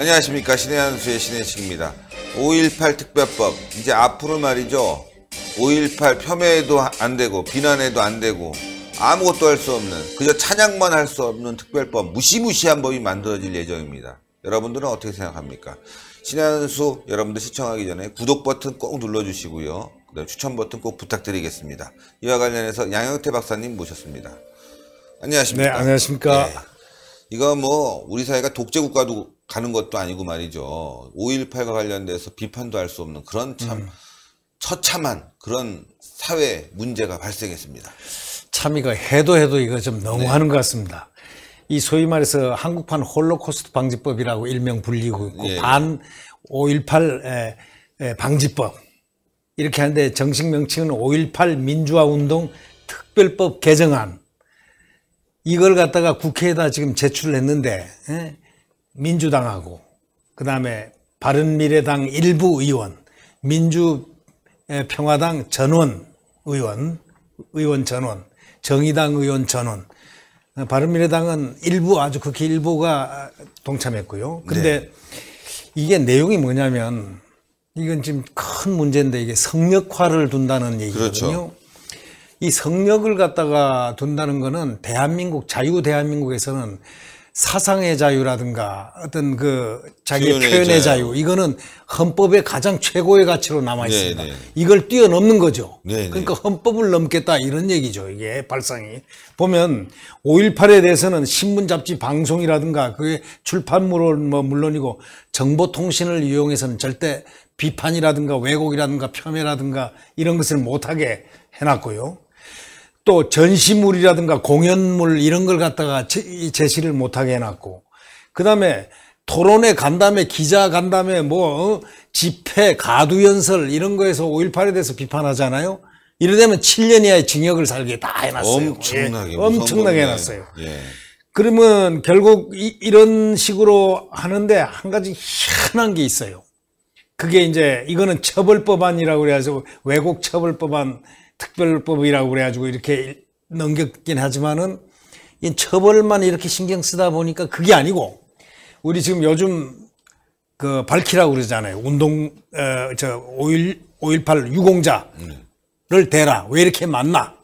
안녕하십니까 신해한수의 신해식입니다. 5.18 특별법 이제 앞으로 말이죠. 5.18 폄훼도 안 되고 비난해도 안 되고 아무것도 할 수 없는 그저 찬양만 할 수 없는 특별법 무시무시한 법이 만들어질 예정입니다. 여러분들은 어떻게 생각합니까? 신한수 여러분들 시청하기 전에 구독 버튼 꼭 눌러주시고요. 그다음 추천 버튼 꼭 부탁드리겠습니다. 이와 관련해서 양영태 박사님 모셨습니다. 안녕하십니까? 네, 안녕하십니까? 네. 이거 뭐 우리 사회가 독재 국가도 가는 것도 아니고 말이죠. 5.18과 관련돼서 비판도 할 수 없는 그런 참 음. 처참한 그런 사회 문제가 발생했습니다. 참 이거 해도 해도 이거 좀 너무하는 네. 것 같습니다. 이 소위 말해서 한국판 홀로코스트 방지법이라고 일명 불리고 있고 예. 예. 반5.18 방지법 이렇게 하는데 정식 명칭은 5.18 민주화운동 특별법 개정안 이걸 갖다가 국회에다 지금 제출을 했는데 예? 민주당하고 그 다음에 바른미래당 일부 의원, 민주평화당 전원 의원, 의원 전원, 정의당 의원 전원, 바른미래당은 일부 아주 극히 일부가 동참했고요. 근데 네. 이게 내용이 뭐냐면 이건 지금 큰 문제인데 이게 성역화를 둔다는 얘기거든요. 그렇죠. 이 성역을 갖다가 둔다는 거는 대한민국 자유 대한민국에서는 사상의 자유라든가 어떤 그 자기 표현의, 표현의 자유. 자유. 이거는 헌법의 가장 최고의 가치로 남아 네, 있습니다. 네네. 이걸 뛰어넘는 거죠. 네네. 네. 그러니까 헌법을 넘겠다 이런 얘기죠. 이게 발상이 보면 5.18에 대해서는 신문, 잡지, 방송이라든가 그게 출판물은 뭐 물론이고 정보통신을 이용해서는 절대 비판이라든가 왜곡이라든가 폄훼라든가 이런 것을 못하게 해놨고요. 또 전시물이라든가 공연물 이런 걸 갖다가 제시를 못하게 해놨고 그 다음에 토론회 간담회 기자 간담회 뭐 어? 집회 가두연설 이런 거에서 5.18에 대해서 비판하잖아요 이러되면 7년 이하의 징역을 살게 다 해놨어요 엄청나게 예, 엄청나게 해놨어요 예. 그러면 결국 이, 이런 식으로 하는데 한 가지 희한한 게 있어요 그게 이제 이거는 처벌법안이라고 그래가지고 왜곡 처벌법안 특별법이라고 그래가지고 이렇게 넘겼긴 하지만은 이 처벌만 이렇게 신경 쓰다 보니까 그게 아니고 우리 지금 요즘 그 밝히라고 그러잖아요. 운동 어, 저 5일 5.18 유공자를 대라 왜 이렇게 많나?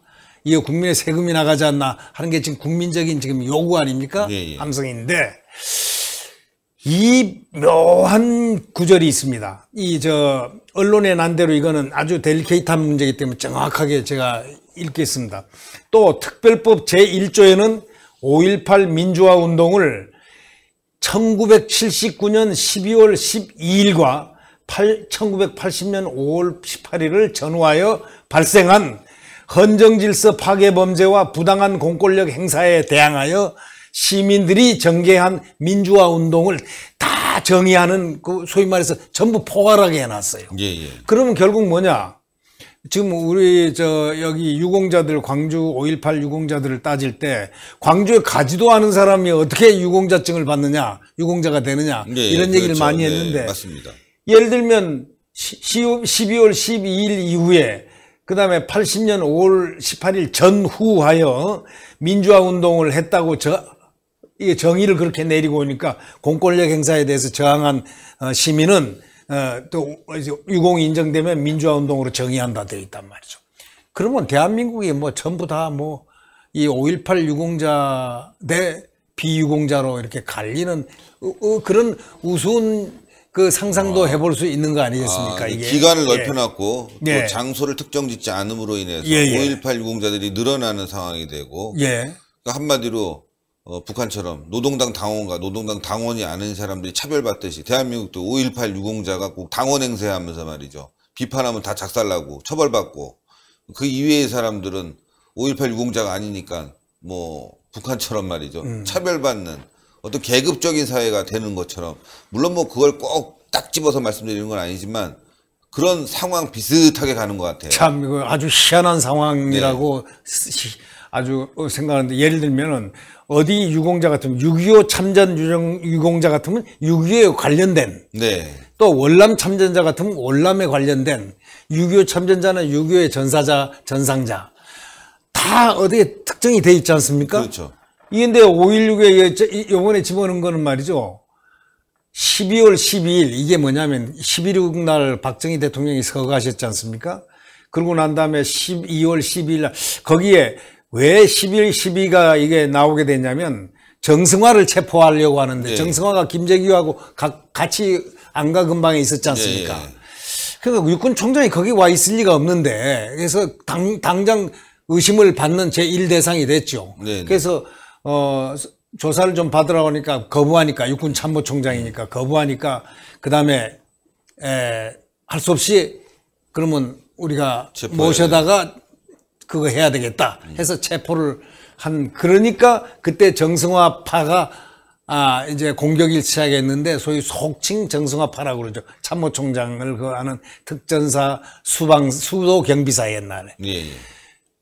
이거 국민의 세금이 나가지 않나 하는 게 지금 국민적인 지금 요구 아닙니까? 예, 예. 함성인데 이 묘한 구절이 있습니다. 이 저 언론의 난대로 이거는 아주 델케이트한 문제이기 때문에 정확하게 제가 읽겠습니다. 또 특별법 제1조에는 5.18 민주화 운동을 1979년 12월 12일과 1980년 5월 18일을 전후하여 발생한 헌정질서 파괴 범죄와 부당한 공권력 행사에 대항하여 시민들이 전개한 민주화 운동을 다 정의하는 그 소위 말해서 전부 포괄하게 해놨어요. 예, 예. 그러면 결국 뭐냐? 지금 우리 저 여기 유공자들 광주 5.18 유공자들을 따질 때 광주에 가지도 않은 사람이 어떻게 유공자증을 받느냐, 유공자가 되느냐 예, 예 이런 얘기를 그렇죠. 많이 예, 했는데 맞습니다. 예를 들면 12월 12일 이후에 그 다음에 80년 5월 18일 전후하여 민주화 운동을 했다고 저 이게 정의를 그렇게 내리고 오니까 공권력 행사에 대해서 저항한 어, 시민은 어, 또 유공이 인정되면 민주화 운동으로 정의한다 되어 있단 말이죠. 그러면 대한민국이 뭐 전부 다 뭐 이 5.18 유공자 대 비유공자로 이렇게 갈리는 어, 그런 우스운 그 상상도 아, 해볼 수 있는 거 아니겠습니까? 아, 이게 기간을 예. 넓혀놨고 예. 또 장소를 특정 짓지 않음으로 인해서 예, 예. 5.18 유공자들이 늘어나는 상황이 되고 예. 그러니까 한마디로 어, 북한처럼 노동당 당원과 노동당 당원이 아닌 사람들이 차별받듯이 대한민국도 5.18 유공자가 꼭 당원 행세하면서 말이죠. 비판하면 다 작살나고 처벌받고 그 이외의 사람들은 5.18 유공자가 아니니까 뭐 북한처럼 말이죠. 음. 차별받는 어떤 계급적인 사회가 되는 것처럼 물론 뭐 그걸 꼭 딱 집어서 말씀드리는 건 아니지만 그런 상황 비슷하게 가는 것 같아요. 참 이거 아주 희한한 상황이라고 네. 아주 생각하는데 예를 들면은 어디 유공자 같으면 6.25 참전 유공자 유 같으면 6.25에 관련된 네. 또 월남 참전자 같으면 월남에 관련된 6.25 참전자나 6.25의 전사자 전상자 다 어디에 특정이 돼 있지 않습니까? 그렇죠. 이근데 5.16에 요번에 집어넣은 거는 말이죠. 12월 12일 이게 뭐냐면 11.6날 박정희 대통령이 서거하셨지 않습니까? 그러고 난 다음에 12월 12일 날 거기에 왜 11, 12가 이게 나오게 됐냐면 정승화를 체포하려고 하는데 예, 예. 정승화가 김재규하고 가, 같이 안가 근방에 있었지 않습니까? 예, 예. 그러니까 육군 총장이 거기 와 있을 리가 없는데 그래서 당, 당장 의심을 받는 제1 대상이 됐죠. 네, 네. 그래서 어 조사를 좀 받으라고 하니까 거부하니까 육군 참모총장이니까 거부하니까 그다음에 에할수 없이 그러면 우리가 모셔다가 그거 해야 되겠다 해서 체포를 한 그러니까 그때 정승화파가 아 이제 공격을 시작했는데 소위 속칭 정승화파라고 그러죠 참모총장을 그 하는 특전사 수방 수도 경비사 옛날에 예, 예.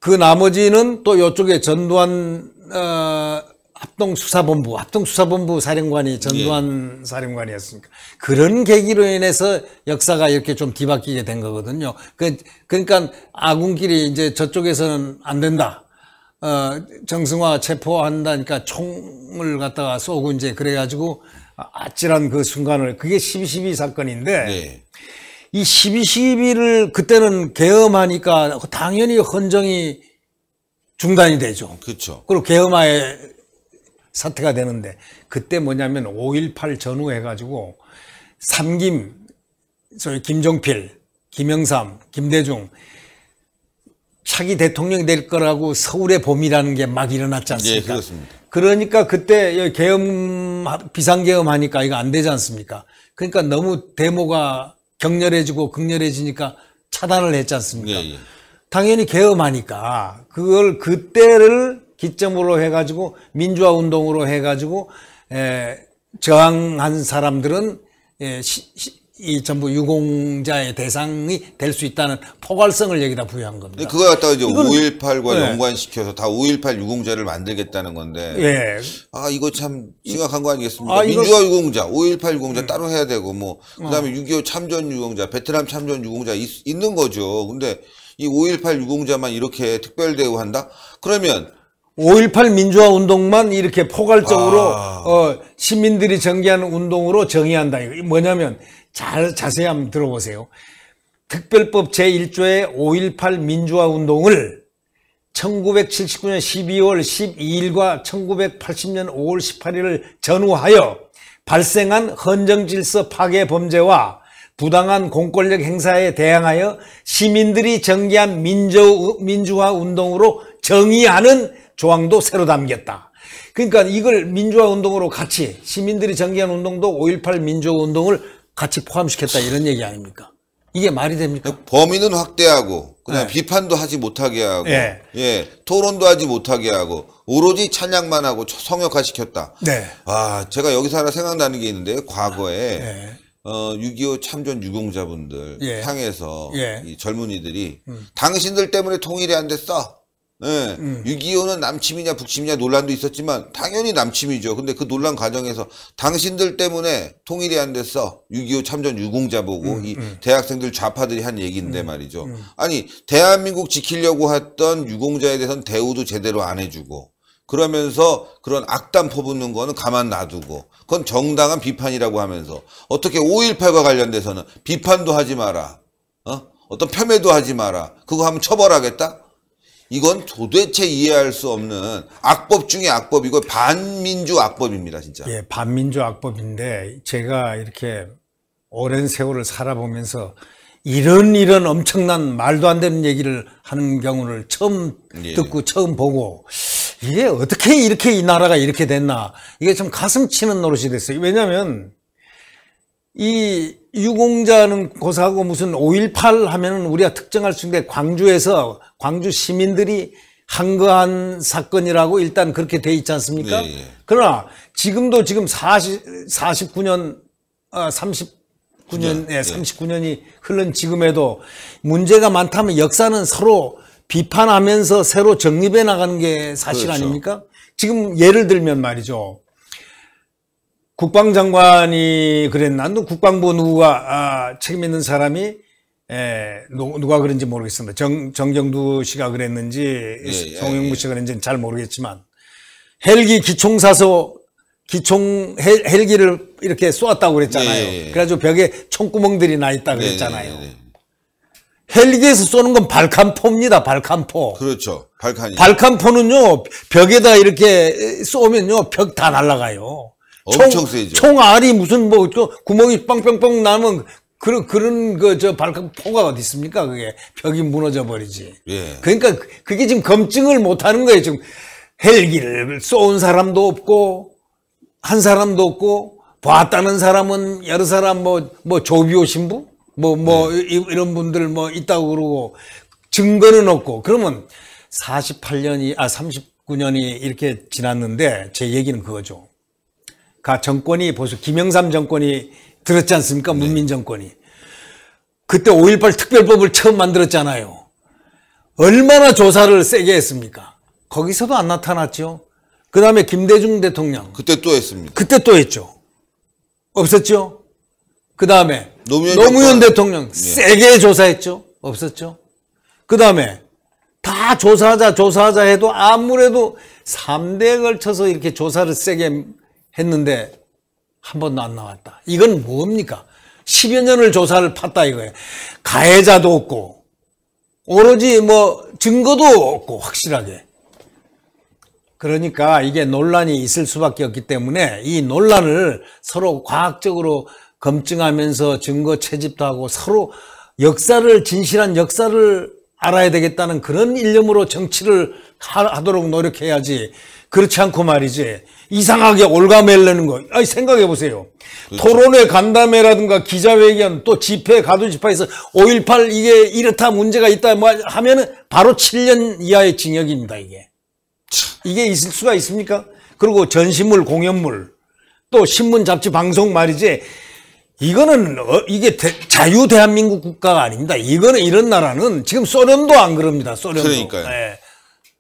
그 나머지는 또요쪽에 전두환 어 합동수사본부, 합동수사본부 사령관이 예. 전두환 예. 사령관이었으니까 그런 계기로 인해서 역사가 이렇게 좀 뒤바뀌게 된 거거든요. 그, 그러니까 아군끼리 이제 저쪽에서는 안 된다. 어, 정승화 체포한다니까 그러니까 총을 갖다가 쏘고 이제 그래가지고 아찔한 그 순간을 그게 12.12 사건인데 네. 이 12.12를 그때는 계엄하니까 당연히 헌정이 중단이 되죠. 그렇죠. 그리고 계엄하에 사태가 되는데 그때 뭐냐면 5.18 전후 해가지고 삼김 소위 김종필, 김영삼, 김대중 차기 대통령 될 거라고 서울의 봄이라는 게 막 일어났지 예, 않습니까? 예, 그렇습니다. 그러니까 그때 계엄 비상계엄 하니까 이거 안 되지 않습니까? 그러니까 너무 데모가 격렬해지고 극렬해지니까 차단을 했지 않습니까? 예, 예. 당연히 계엄하니까 그걸 그때를 기점으로 해가지고 민주화 운동으로 해가지고 에, 저항한 사람들은 에, 시, 시, 이 전부 유공자의 대상이 될 수 있다는 포괄성을 여기다 부여한 겁니다. 그거 갖다가 이제 이건, 5.18과 네. 연관시켜서 다 5.18 유공자를 만들겠다는 건데. 예. 아, 이거 참 심각한 거 아니겠습니까? 아, 민주화 이거... 유공자, 5.18 유공자 음. 따로 해야 되고 뭐, 그 다음에 어. 6.25 참전 유공자, 베트남 참전 유공자 있, 있는 거죠. 근데 이 5.18 유공자만 이렇게 특별 대우한다? 그러면 5.18 민주화 운동만 이렇게 포괄적으로 아... 어, 시민들이 전개하는 운동으로 정의한다. 이거 뭐냐면 잘 자세히 한번 들어보세요. 특별법 제1조의 5.18 민주화 운동을 1979년 12월 12일과 1980년 5월 18일을 전후하여 발생한 헌정질서 파괴 범죄와 부당한 공권력 행사에 대항하여 시민들이 전개한 민주, 화 운동으로 정의하는 조항도 새로 담겼다. 그러니까 이걸 민주화 운동으로 같이 시민들이 전개한 운동도 5.18 민주화 운동을 같이 포함시켰다 이런 얘기 아닙니까? 이게 말이 됩니까? 범인은 확대하고 그냥 네. 비판도 하지 못하게 하고 네. 예 토론도 하지 못하게 하고 오로지 찬양만 하고 성역화시켰다. 네. 아 제가 여기서 하나 생각나는 게 있는데 과거에 네. 어, 6.25 참전 유공자분들 예. 향해서 예. 이 젊은이들이 음. 당신들 때문에 통일이 안 됐어. 예. 음. 6.25는 남침이냐 북침이냐 논란도 있었지만 당연히 남침이죠. 근데 그 논란 과정에서 당신들 때문에 통일이 안 됐어. 6.25 참전 유공자 보고 음, 이 음. 대학생들 좌파들이 한 얘기인데 음, 말이죠. 음. 아니 대한민국 지키려고 했던 유공자에 대해서는 대우도 제대로 안 해주고 그러면서 그런 악담 퍼붓는 거는 가만 놔두고 그건 정당한 비판이라고 하면서 어떻게 5.18과 관련돼서는 비판도 하지 마라. 어? 어떤 폄훼도 하지 마라. 그거 하면 처벌하겠다? 이건 도대체 이해할 수 없는 악법 중의 악법이고 반민주 악법입니다, 진짜. 예, 반민주 악법인데 제가 이렇게 오랜 세월을 살아보면서 이런 이런 엄청난 말도 안 되는 얘기를 하는 경우를 처음 예. 듣고 처음 보고 이게 어떻게 이렇게 이 나라가 이렇게 됐나 이게 좀 가슴 치는 노릇이 됐어요. 왜냐하면 이 유공자는 고사하고 무슨 5.18 하면은 우리가 특정할 수 있는데 광주에서 광주 시민들이 한거한 사건이라고 일단 그렇게 돼 있지 않습니까? 예, 예. 그러나 지금도 지금 40, 49년, 아, 39년, 예, 예, 39년이 흘른 지금에도 문제가 많다면 역사는 서로 비판하면서 새로 정립해 나가는 게 사실 그렇죠. 아닙니까? 지금 예를 들면 말이죠. 국방장관이 그랬나? 국방부 누가 아, 책임 있는 사람이 에, 누, 누가 그런지 모르겠습니다. 정, 정경두 씨가 그랬는지 예, 예, 송영무 예. 씨가 그랬는지는 잘 모르겠지만 헬기 기총사서 기총 헬, 헬기를 이렇게 쏘았다고 그랬잖아요. 예, 예, 예. 그래가지고 벽에 총구멍들이 나 있다 그랬잖아요. 헬기에서 쏘는 건 발칸포입니다. 발칸포. 그렇죠. 발칸이. 발칸포는요 벽에다 이렇게 쏘면요 벽 다 날라가요. 엄청 세죠. 총알이 무슨 뭐 구멍이 빵빵빵 나면 그런 그런 그저 발칵 포가 어디 있습니까? 그게 벽이 무너져 버리지. 예. 그러니까 그, 그게 지금 검증을 못 하는 거예요. 지금 헬기를 쏜 사람도 없고 한 사람도 없고 봤다는 사람은 여러 사람 뭐뭐 뭐 조비오 신부 뭐뭐 뭐 네. 이런 분들 뭐 있다고 그러고 증거는 없고 그러면 48년이 아 39년이 이렇게 지났는데 제 얘기는 그거죠. 가 정권이 보수 김영삼 정권이 들었지 않습니까? 네. 문민 정권이. 그때 5.18 특별법을 처음 만들었잖아요. 얼마나 조사를 세게 했습니까? 거기서도 안 나타났죠. 그 다음에 김대중 대통령. 그때 또 했습니다. 그때 또 했죠. 없었죠. 그 다음에 노무현, 노무현 대통령 예. 세게 조사했죠. 없었죠. 그 다음에 다 조사하자 조사하자 해도 아무래도 3대에 걸쳐서 이렇게 조사를 세게 했는데 한 번도 안 나왔다. 이건 뭡니까? 10여 년을 조사를 팠다 이거예요. 가해자도 없고 오로지 뭐 증거도 없고 확실하게. 그러니까 이게 논란이 있을 수밖에 없기 때문에 이 논란을 서로 과학적으로 검증하면서 증거 채집도 하고 서로 역사를 진실한 역사를 알아야 되겠다는 그런 일념으로 정치를 하도록 노력해야지 그렇지 않고 말이지 이상하게 올가매려는 거. 아니, 생각해 보세요. 그렇죠. 토론회 간담회라든가 기자회견 또 집회 가두 집회에서 5.18 이게 이렇다 문제가 있다 뭐 하면은 바로 7년 이하의 징역입니다, 이게. 이게 있을 수가 있습니까? 그리고 전시물, 공연물, 또 신문, 잡지, 방송 말이지. 이거는 어, 이게 대, 자유 대한민국 국가가 아닙니다. 이거는 이런 나라는 지금 소련도 안 그럽니다. 소련도. 그러니까요. 예.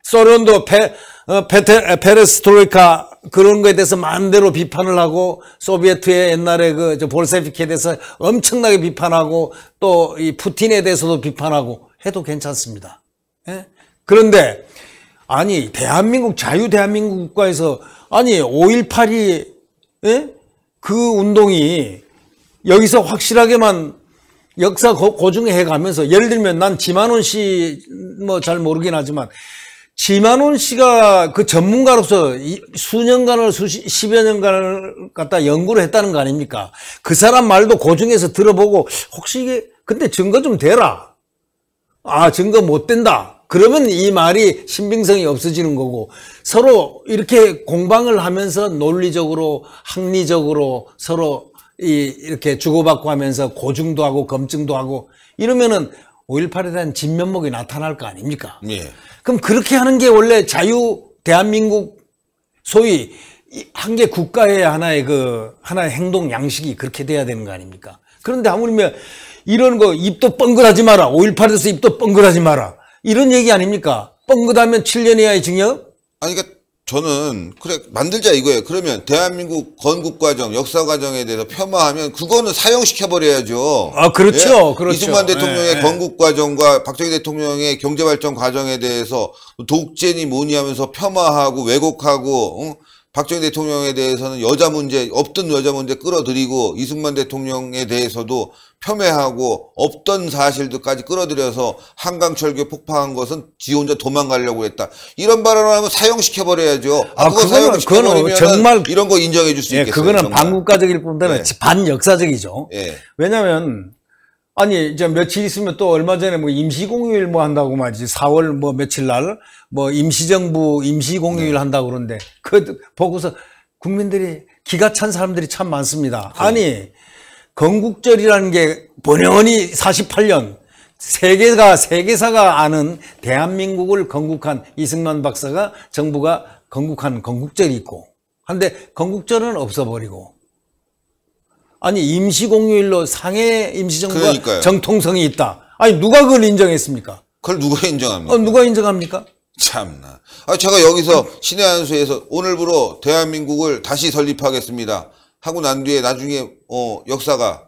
소련도 패, 어, 페테, 페레스트로이카 그런 거에 대해서 마음대로 비판을 하고 소비에트의 옛날에 그 볼세피키에 대해서 엄청나게 비판하고 또 이 푸틴에 대해서도 비판하고 해도 괜찮습니다. 예? 그런데 아니 대한민국 자유 대한민국 국가에서 아니 5.18이 예? 그 운동이 여기서 확실하게만 역사 고, 고증해 가면서 예를 들면 난 지만원 씨 뭐 잘 모르긴 하지만 지만원 씨가 그 전문가로서 수년간을 수십, 여 년간을 갖다 연구를 했다는 거 아닙니까? 그 사람 말도 고중에서 그 들어보고 혹시 이게 근데 증거 좀 대라. 아 증거 못 된다. 그러면 이 말이 신빙성이 없어지는 거고 서로 이렇게 공방을 하면서 논리적으로 합리적으로 서로 이, 이렇게 주고받고 하면서 고증도 하고 검증도 하고 이러면은 5.18에 대한 진면목이 나타날 거 아닙니까? 예. 그럼 그렇게 하는 게 원래 자유 대한민국 소위 한 개 국가의 하나의 그 하나의 행동 양식이 그렇게 돼야 되는 거 아닙니까? 그런데 아무리면 뭐 이런 거 입도 뻥긋하지 마라. 5.18에서 입도 뻥긋하지 마라. 이런 얘기 아닙니까? 뻥긋하면 7년 이하의 징역? 아니 그러니까 저는 그래 만들자 이거예요. 그러면 대한민국 건국 과정, 역사 과정에 대해서 폄하하면 그거는 사형시켜 버려야죠. 아 그렇죠, 예? 그렇죠. 이승만 대통령의 예, 예. 건국 과정과 박정희 대통령의 경제 발전 과정에 대해서 독재니 뭐니 하면서 폄하하고 왜곡하고 응? 박정희 대통령에 대해서는 여자 문제 없던 여자 문제 끌어들이고 이승만 대통령에 대해서도 폄훼하고 없던 사실들까지 끌어들여서 한강철교 폭파한 것은 지 혼자 도망가려고 했다. 이런 발언을 하면 사형시켜버려야죠. 아, 아 그거 그거는, 그거는 정말 이런 거 인정해 줄수 예, 있겠어요. 그거는 정말. 반국가적일 뿐더러 예. 반역사적이죠. 예. 왜냐하면 아니 이제 며칠 있으면 또 얼마 전에 뭐 임시공휴일 뭐 한다고 말이지 4월 뭐 며칠 날 뭐 임시정부 임시공휴일 네. 한다고 그러는데 그 보고서 국민들이 기가 찬 사람들이 참 많습니다. 네. 아니 건국절이라는 게본연원이 48년 세계가 세계사가 아는 대한민국을 건국한 이승만 박사가 정부가 건국한 건국절이 있고 한데 건국절은 없어버리고 아니 임시공휴일로 상해 임시정부가 그러니까요. 정통성이 있다. 아니 누가 그걸 인정했습니까? 그걸 누가 인정합니까? 어, 누가 인정합니까? 참나. 아 제가 여기서 신의 한수에서 오늘부로 대한민국을 다시 설립하겠습니다. 하고 난 뒤에 나중에 어 역사가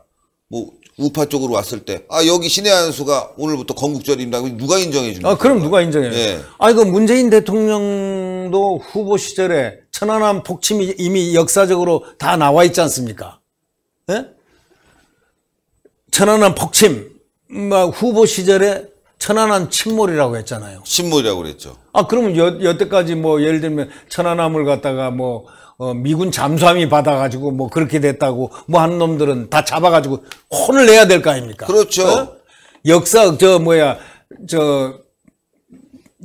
뭐 우파 쪽으로 왔을 때, 아, 여기 신의 한수가 오늘부터 건국절입니다. 누가 인정해 주는 아, 그럼 누가 인정해요? 예. 아, 이거 그 문재인 대통령도 후보 시절에 천안함 폭침이 이미 역사적으로 다 나와 있지 않습니까? 예? 천안함 폭침 막 후보 시절에 천안함 침몰이라고 했잖아요. 침몰이라고 그랬죠. 아 그러면 여, 여태까지 뭐 예를 들면 천안함을 갖다가 뭐 어, 미군 잠수함이 받아가지고 뭐 그렇게 됐다고 뭐 하는 놈들은 다 잡아가지고 혼을 내야 될 거 아닙니까? 그렇죠. 어? 역사 저 뭐야 저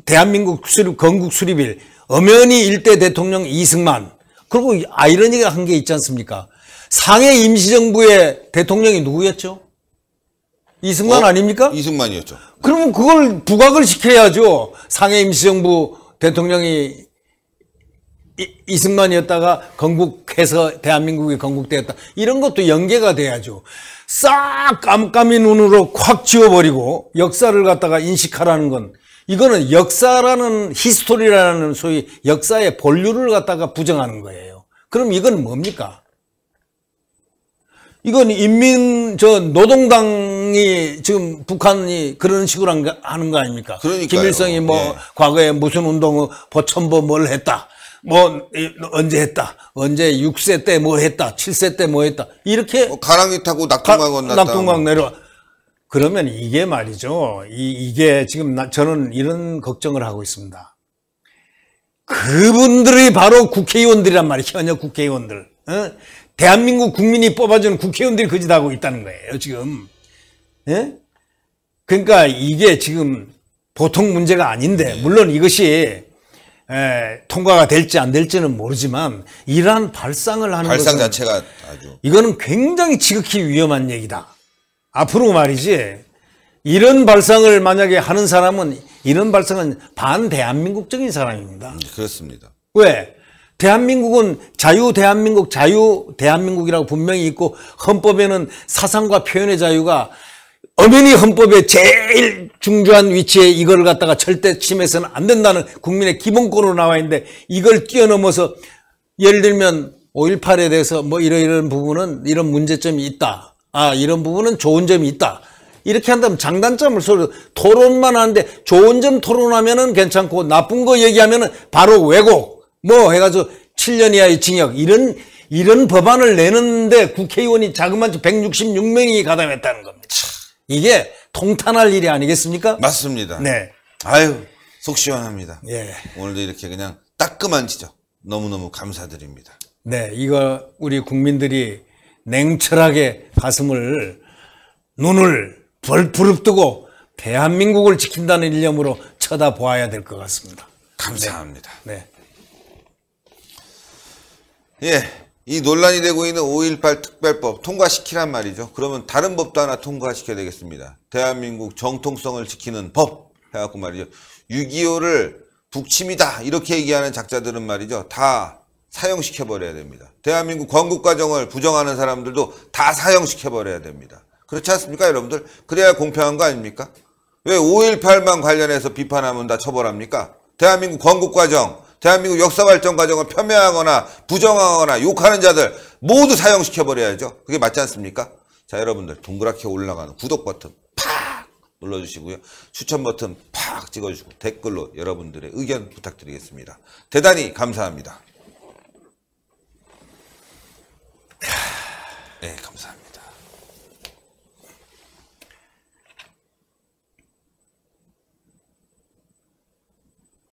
대한민국 수립 건국 수립일 엄연히 일대 대통령 이승만 그리고 아이러니가 한 게 있지 않습니까? 상해 임시정부의 대통령이 누구였죠? 이승만 어? 아닙니까? 이승만이었죠. 그러면 그걸 부각을 시켜야죠. 상해 임시정부 대통령이 이, 승만이었다가 건국해서 대한민국이 건국되었다. 이런 것도 연계가 돼야죠. 싹 깜깜이 눈으로 확 지워버리고 역사를 갖다가 인식하라는 건 이거는 역사라는 히스토리라는 소위 역사의 본류를 갖다가 부정하는 거예요. 그럼 이건 뭡니까? 이건 인민 저 노동당이 지금 북한이 그런 식으로 하는 거 아닙니까? 그러니까 김일성이 뭐 예. 과거에 무슨 운동을 보천보 뭘 했다. 뭐 언제 했다. 언제 6세 때 뭐 했다. 7세 때 뭐 했다. 이렇게 뭐 가랑이 타고 낙동강 건넜다. 낙동강 내려 그러면 이게 말이죠. 이, 게 지금 나, 저는 이런 걱정을 하고 있습니다. 그분들이 바로 국회의원들이란 말이에요. 현역 국회의원들. 어? 대한민국 국민이 뽑아주는 국회의원들이 거짓하고 있다는 거예요 지금 예? 그러니까 이게 지금 보통 문제가 아닌데 물론 이것이 에, 예, 통과가 될지 안 될지는 모르지만 이러한 발상을 하는 발상 자체가 아주 이거는 굉장히 지극히 위험한 얘기다. 앞으로 말이지 이런 발상을 만약에 하는 사람은 이런 발상은 반대한민국적인 사람입니다. 음, 그렇습니다. 왜? 대한민국은 자유 대한민국 자유 대한민국이라고 분명히 있고 헌법에는 사상과 표현의 자유가 엄연히 헌법의 제일 중요한 위치에 이걸 갖다가 절대 침해서는 안 된다는 국민의 기본권으로 나와 있는데 이걸 뛰어넘어서 예를 들면 5.18에 대해서 뭐 이런 이런 부분은 이런 문제점이 있다. 아 이런 부분은 좋은 점이 있다. 이렇게 한다면 장단점을 서로 토론만 하는데 좋은 점 토론하면은 괜찮고 나쁜 거 얘기하면은 바로 왜곡. 뭐 해가지고 7년 이하의 징역 이런 이런 법안을 내는데 국회의원이 자그만치 166명이 가담했다는 겁니다. 이게 통탄할 일이 아니겠습니까? 맞습니다. 네. 아유 속 시원합니다. 예. 오늘도 이렇게 그냥 따끔한 지적 너무너무 감사드립니다. 네, 이거 우리 국민들이 냉철하게 가슴을 눈을 벌푸릅 뜨고 대한민국을 지킨다는 일념으로 쳐다보아야 될 것 같습니다. 감사합니다. 네. 네. 예, 이 논란이 되고 있는 5.18 특별법 통과시키란 말이죠. 그러면 다른 법도 하나 통과시켜야 되겠습니다. 대한민국 정통성을 지키는 법 해갖고 말이죠. 6.25를 북침이다 이렇게 얘기하는 작자들은 말이죠. 다사용시켜버려야 됩니다. 대한민국 건국과정을 부정하는 사람들도 다사용시켜버려야 됩니다. 그렇지 않습니까 여러분들? 그래야 공평한 거 아닙니까? 왜 5.18만 관련해서 비판하면 다 처벌합니까? 대한민국 건국과정 대한민국 역사 발전 과정을 폄훼하거나 부정하거나 욕하는 자들 모두 사형시켜 버려야죠. 그게 맞지 않습니까? 자, 여러분들 동그랗게 올라가는 구독 버튼 팍 눌러 주시고요. 추천 버튼 팍 찍어 주시고 댓글로 여러분들의 의견 부탁드리겠습니다. 대단히 감사합니다. 네, 감사합니다.